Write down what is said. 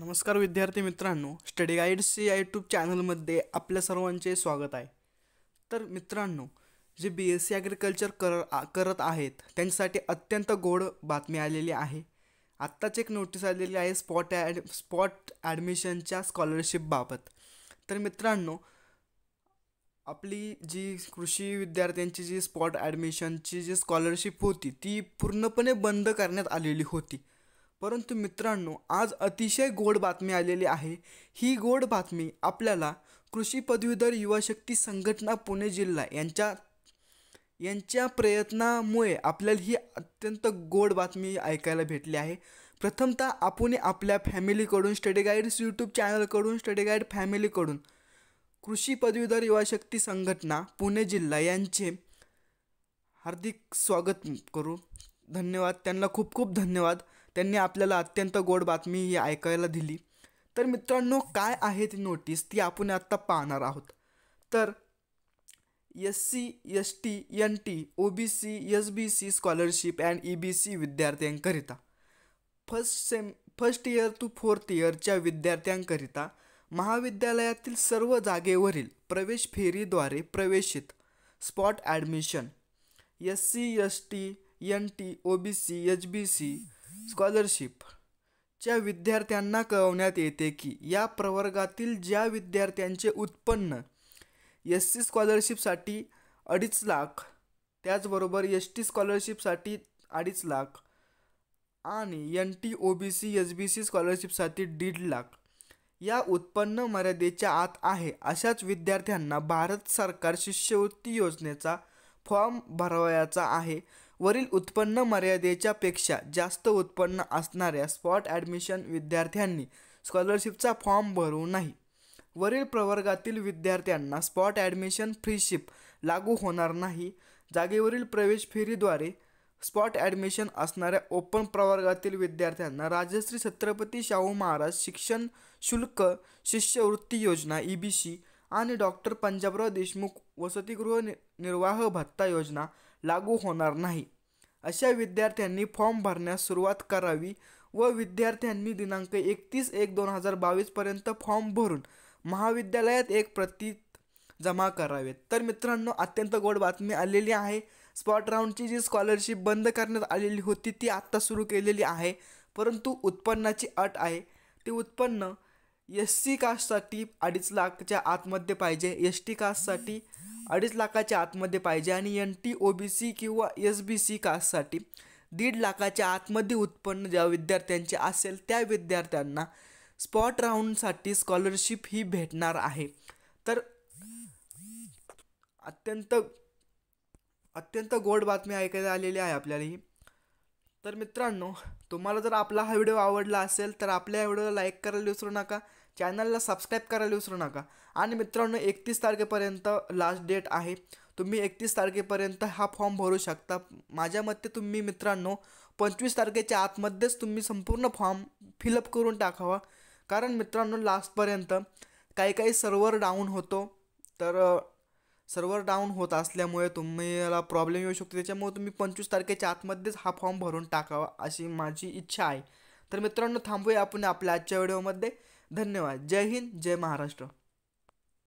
नमस्कार विद्यार्थी मित्रांनो स्टडी गाईड्स या यूट्यूब चॅनलमध्ये आपल्या सर्वांचे स्वागत आहे तर मित्रांनो जे बी एस सी ॲग्रिकल्चर कर करत आहेत त्यांच्यासाठी अत्यंत गोड बातमी आलेली आहे आत्ताच एक नोटीस आलेली आहे स्पॉट ॲड स्पॉट ॲडमिशनच्या स्कॉलरशिपबाबत तर मित्रांनो आपली जी कृषी विद्यार्थ्यांची जी स्पॉट ॲडमिशनची जी स्कॉलरशिप होती ती पूर्णपणे बंद करण्यात आलेली होती परंतु मित्रांनो आज अतिशय गोड बातमी आलेली आहे ही गोड बातमी आपल्याला कृषी पदवीधर युवाशक्ती संघटना पुणे जिल्हा यांच्या यांच्या प्रयत्नामुळे आपल्याला ही अत्यंत गोड बातमी ऐकायला भेटली आहे प्रथमतः आपण आपल्या फॅमिलीकडून स्टडी गाईड्स यूट्यूब चॅनलकडून स्टडी गाईड फॅमिलीकडून कृषी पदवीधर युवाशक्ती संघटना पुणे जिल्हा यांचे हार्दिक स्वागत करू धन्यवाद त्यांना खूप खूप धन्यवाद त्यांनी आपल्याला अत्यंत गोड बातमी ही ऐकायला दिली तर मित्रांनो काय आहे ती नोटीस ती आपण आत्ता पाहणार आहोत तर S C S T N T O B C S B C scholarship and E B C विद्यार्थ्यांकरिता first sem first year to fourth इयरच्या विद्यार्थ्यांकरिता महाविद्यालयातील सर्व जागेवरील प्रवेश फेरीद्वारे प्रवेशित spot admission S C S T N T O B C H B C स्कॉलरशिपच्या विद्यार्थ्यांना कळवण्यात येते की या प्रवर्गातील ज्या विद्यार्थ्यांचे उत्पन्न एस सी स्कॉलरशिपसाठी अडीच लाख त्याचबरोबर एस टी स्कॉलरशिपसाठी अडीच लाख आणि N T O B C S B C स्कॉलरशिपसाठी दीड लाख या उत्पन्न मर्यादेच्या आत आहे अशाच विद्यार्थ्यांना भारत सरकार शिष्यवृत्ती योजनेचा फॉर्म भरवायचा आहे वरील उत्पन्न मर्यादेच्या पेक्षा जास्त उत्पन्न असणाऱ्या स्पॉट ॲडमिशन विद्यार्थ्यांनी स्कॉलरशिपचा फॉर्म भरू नाही वरील प्रवर्गातील विद्यार्थ्यांना स्पॉट ॲडमिशन फ्रीशिप लागू होणार नाही जागेवरील प्रवेश फेरीद्वारे स्पॉट ॲडमिशन असणाऱ्या ओपन प्रवर्गातील विद्यार्थ्यांना राजश्री छत्रपती शाहू महाराज शिक्षण शुल्क शिष्यवृत्ती योजना ई बी सी आणि डॉक्टर पंजाबराव देशमुख वसतिगृह निर्वाह भत्ता योजना लागू होणार नाही अशा विद्यार्थ्यांनी फॉर्म भरण्यास सुरुवात करावी व विद्यार्थ्यांनी दिनांक एकतीस एक दोन हजार बावीसपर्यंत फॉर्म भरून महाविद्यालयात एक प्रती जमा करावेत तर मित्रांनो अत्यंत गोड बातमी आलेली आहे स्पॉट राऊंडची जी स्कॉलरशिप बंद करण्यात आलेली होती ती आत्ता सुरू केलेली आहे परंतु उत्पन्नाची अट आहे ती उत्पन्न एस सी कास्टसाठी अडीच लाखच्या आतमध्ये पाहिजे एस टी कास्टसाठी अडीच लाखाच्या आतमध्ये पाहिजे आणि N T O B C किंवा एस बी सी कास्टसाठी दीड लाखाच्या आतमध्ये उत्पन्न ज्या विद्यार्थ्यांचे असेल त्या विद्यार्थ्यांना स्पॉट राऊंडसाठी स्कॉलरशिप ही भेटणार आहे तर अत्यंत अत्यंत गोड बातमी ऐकायला आलेली आहे आपल्याला ही तर मित्रांनो तुम्हाला जर आपला हा व्हिडिओ आवडला असेल तर आपल्या व्हिडिओला लाईक करायला विसरू नका चॅनलला सबस्क्राईब करायला विसरू नका आणि मित्रांनो एकतीस तारखेपर्यंत लास्ट डेट आहे तुम्ही एकतीस तारखेपर्यंत हा फॉर्म भरू शकता माझ्या मते तुम्ही मित्रांनो पंचवीस तारखेच्या आतमध्येच तुम्ही संपूर्ण फॉर्म फिलअप करून टाकावा कारण मित्रांनो लास्टपर्यंत काही काही सर्वर डाऊन होतो तर सर्व्हर डाऊन होत असल्यामुळे याला प्रॉब्लेम येऊ शकतो त्याच्यामुळे तुम्ही पंचवीस तारखेच्या आतमध्येच हा फॉर्म भरून टाकावा अशी माझी इच्छा आहे तर मित्रांनो थांबूया आपण आपल्या आजच्या व्हिडिओमध्ये धन्यवाद जय हिंद जय महाराष्ट्र